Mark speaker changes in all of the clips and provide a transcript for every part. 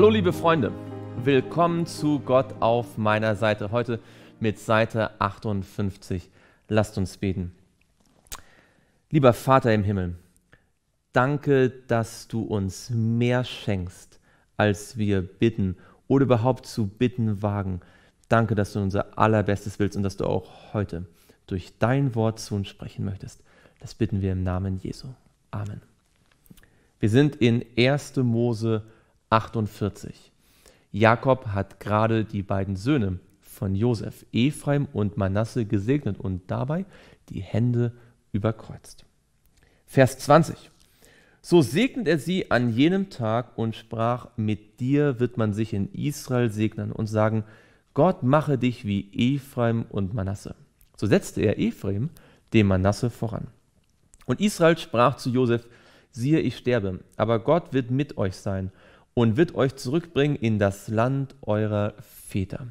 Speaker 1: Hallo liebe Freunde, willkommen zu Gott auf meiner Seite. Heute mit Seite 58. Lasst uns beten. Lieber Vater im Himmel, danke, dass du uns mehr schenkst, als wir bitten oder überhaupt zu bitten wagen. Danke, dass du unser allerbestes willst und dass du auch heute durch dein Wort zu uns sprechen möchtest. Das bitten wir im Namen Jesu. Amen. Wir sind in 1. Mose 48. Jakob hat gerade die beiden Söhne von Josef, Ephraim und Manasse, gesegnet und dabei die Hände überkreuzt. Vers 20. So segnet er sie an jenem Tag und sprach, mit dir wird man sich in Israel segnen und sagen, Gott mache dich wie Ephraim und Manasse. So setzte er Ephraim dem Manasse voran. Und Israel sprach zu Josef, siehe, ich sterbe, aber Gott wird mit euch sein und wird euch zurückbringen in das Land eurer Väter.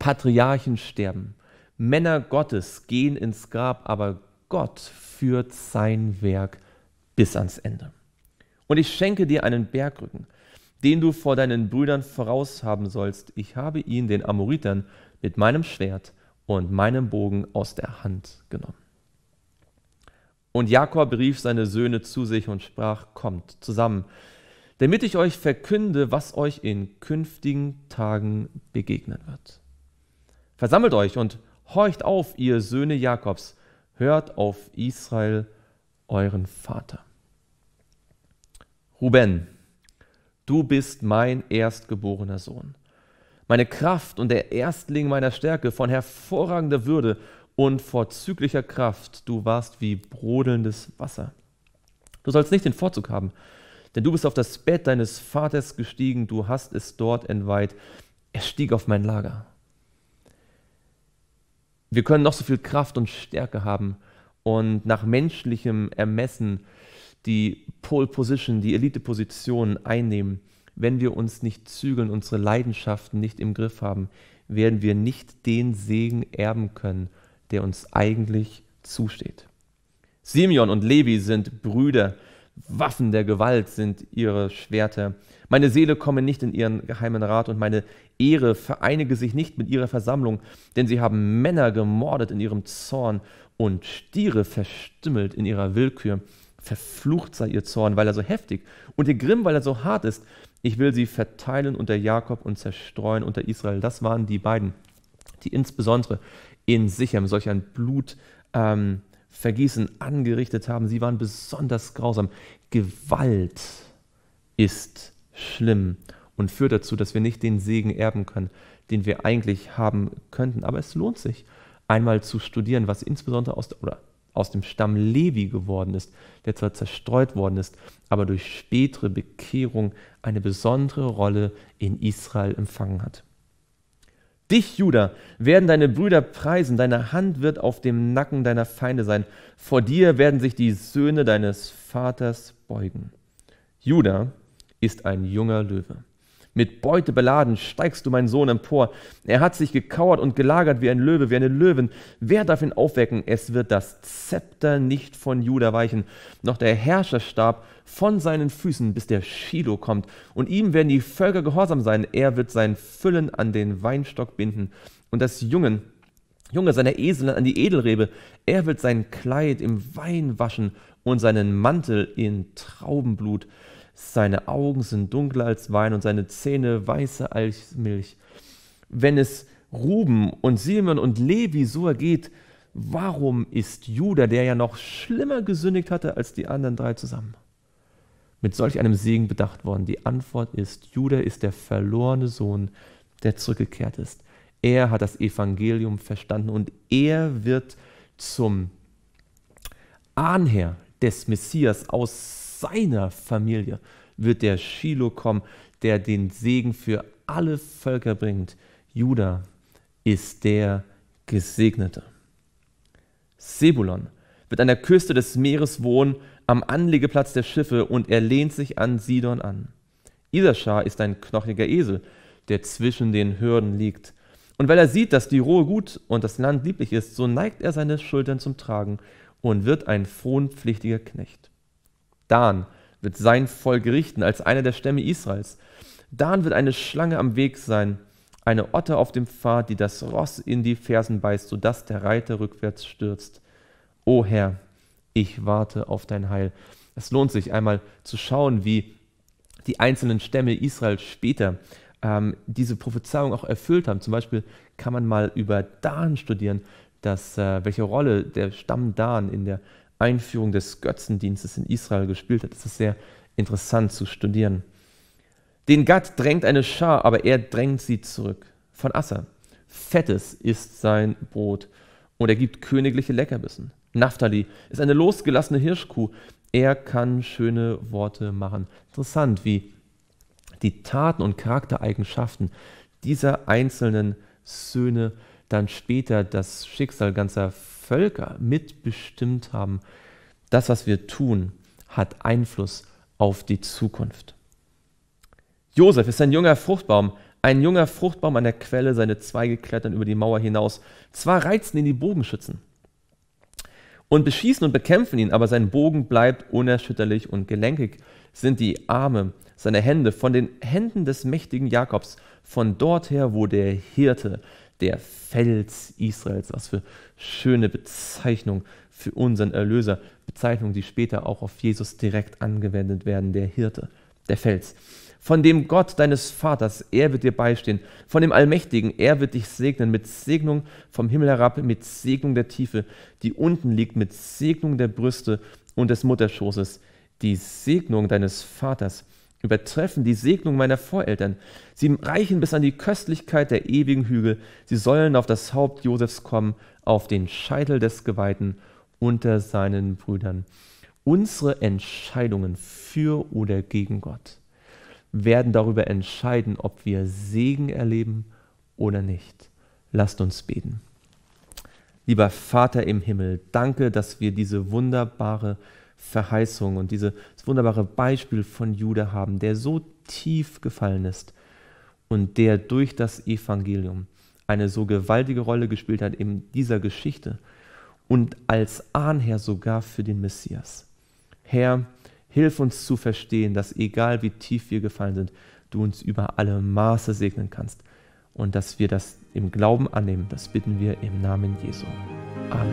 Speaker 1: Patriarchen sterben, Männer Gottes gehen ins Grab, aber Gott führt sein Werk bis ans Ende. Und ich schenke dir einen Bergrücken, den du vor deinen Brüdern voraus haben sollst. Ich habe ihn den Amoritern mit meinem Schwert und meinem Bogen aus der Hand genommen. Und Jakob rief seine Söhne zu sich und sprach, kommt zusammen, damit ich euch verkünde, was euch in künftigen Tagen begegnen wird. Versammelt euch und horcht auf, ihr Söhne Jakobs, hört auf Israel, euren Vater. Ruben, du bist mein erstgeborener Sohn, meine Kraft und der Erstling meiner Stärke, von hervorragender Würde und vorzüglicher Kraft, du warst wie brodelndes Wasser. Du sollst nicht den Vorzug haben, denn du bist auf das Bett deines Vaters gestiegen, du hast es dort entweiht. Er stieg auf mein Lager. Wir können noch so viel Kraft und Stärke haben und nach menschlichem Ermessen die Pole Position, die Elite-Position einnehmen. Wenn wir uns nicht zügeln, unsere Leidenschaften nicht im Griff haben, werden wir nicht den Segen erben können, der uns eigentlich zusteht. Simeon und Levi sind Brüder, Waffen der Gewalt sind ihre Schwerter. Meine Seele komme nicht in ihren geheimen Rat und meine Ehre vereinige sich nicht mit ihrer Versammlung, denn sie haben Männer gemordet in ihrem Zorn und Stiere verstümmelt in ihrer Willkür. Verflucht sei ihr Zorn, weil er so heftig, und ihr Grimm, weil er so hart ist. Ich will sie verteilen unter Jakob und zerstreuen unter Israel. Das waren die beiden, die insbesondere in Sichem solch ein Blut ähm, Vergießen angerichtet haben. Sie waren besonders grausam. Gewalt ist schlimm und führt dazu, dass wir nicht den Segen erben können, den wir eigentlich haben könnten. Aber es lohnt sich, einmal zu studieren, was insbesondere aus, oder aus dem Stamm Levi geworden ist, der zwar zerstreut worden ist, aber durch spätere Bekehrung eine besondere Rolle in Israel empfangen hat. Dich, Judah, werden deine Brüder preisen, deine Hand wird auf dem Nacken deiner Feinde sein, vor dir werden sich die Söhne deines Vaters beugen. Judah ist ein junger Löwe. Mit Beute beladen steigst du, mein Sohn, empor. Er hat sich gekauert und gelagert wie ein Löwe, wie eine Löwin. Wer darf ihn aufwecken? Es wird das Zepter nicht von Juda weichen, noch der Herrscherstab von seinen Füßen, bis der Shiloh kommt. Und ihm werden die Völker gehorsam sein. Er wird sein Füllen an den Weinstock binden und das Jungen Junge seiner Esel an die Edelrebe. Er wird sein Kleid im Wein waschen und seinen Mantel in Traubenblut seine Augen sind dunkler als Wein und seine Zähne weißer als Milch. Wenn es Ruben und Simon und Levi so ergeht, warum ist Judah, der ja noch schlimmer gesündigt hatte als die anderen drei zusammen, mit solch einem Segen bedacht worden? Die Antwort ist, Judah ist der verlorene Sohn, der zurückgekehrt ist. Er hat das Evangelium verstanden und er wird zum Ahnherr des Messias aus seiner Familie wird der Shiloh kommen, der den Segen für alle Völker bringt. Juda ist der Gesegnete. Sebulon wird an der Küste des Meeres wohnen, am Anlegeplatz der Schiffe, und er lehnt sich an Sidon an. Isaschar ist ein knochiger Esel, der zwischen den Hürden liegt. Und weil er sieht, dass die Ruhe gut und das Land lieblich ist, so neigt er seine Schultern zum Tragen und wird ein frohnpflichtiger Knecht. Dan wird sein Volk richten als einer der Stämme Israels. Dan wird eine Schlange am Weg sein, eine Otter auf dem Pfad, die das Ross in die Fersen beißt, sodass der Reiter rückwärts stürzt. O Herr, ich warte auf dein Heil. Es lohnt sich einmal zu schauen, wie die einzelnen Stämme Israels später ähm, diese Prophezeiung auch erfüllt haben. Zum Beispiel kann man mal über Dan studieren, dass, äh, welche Rolle der Stamm Dan in der Einführung des Götzendienstes in Israel gespielt hat. Das ist sehr interessant zu studieren. Den Gad drängt eine Schar, aber er drängt sie zurück. Von Assa. Fettes ist sein Brot und er gibt königliche Leckerbissen. Naphtali ist eine losgelassene Hirschkuh. Er kann schöne Worte machen. Interessant, wie die Taten und Charaktereigenschaften dieser einzelnen Söhne dann später das Schicksal ganzer Völker mitbestimmt haben. Das, was wir tun, hat Einfluss auf die Zukunft. Josef ist ein junger Fruchtbaum, ein junger Fruchtbaum an der Quelle, seine Zweige klettern über die Mauer hinaus. Zwar reizen ihn die Bogenschützen und beschießen und bekämpfen ihn, aber sein Bogen bleibt unerschütterlich und gelenkig sind die Arme seiner Hände von den Händen des mächtigen Jakobs, von dort her, wo der Hirte der Fels Israels. Was für schöne Bezeichnung für unseren Erlöser. Bezeichnungen, die später auch auf Jesus direkt angewendet werden. Der Hirte, der Fels. Von dem Gott deines Vaters, er wird dir beistehen. Von dem Allmächtigen, er wird dich segnen. Mit Segnung vom Himmel herab, mit Segnung der Tiefe, die unten liegt, mit Segnung der Brüste und des Mutterschoßes. Die Segnung deines Vaters übertreffen die Segnung meiner Voreltern. Sie reichen bis an die Köstlichkeit der ewigen Hügel. Sie sollen auf das Haupt Josefs kommen, auf den Scheitel des Geweihten unter seinen Brüdern. Unsere Entscheidungen für oder gegen Gott werden darüber entscheiden, ob wir Segen erleben oder nicht. Lasst uns beten. Lieber Vater im Himmel, danke, dass wir diese wunderbare Verheißung und dieses wunderbare Beispiel von Jude haben, der so tief gefallen ist und der durch das Evangelium eine so gewaltige Rolle gespielt hat in dieser Geschichte und als Ahnherr sogar für den Messias. Herr, hilf uns zu verstehen, dass egal wie tief wir gefallen sind, du uns über alle Maße segnen kannst und dass wir das im Glauben annehmen. Das bitten wir im Namen Jesu. Amen.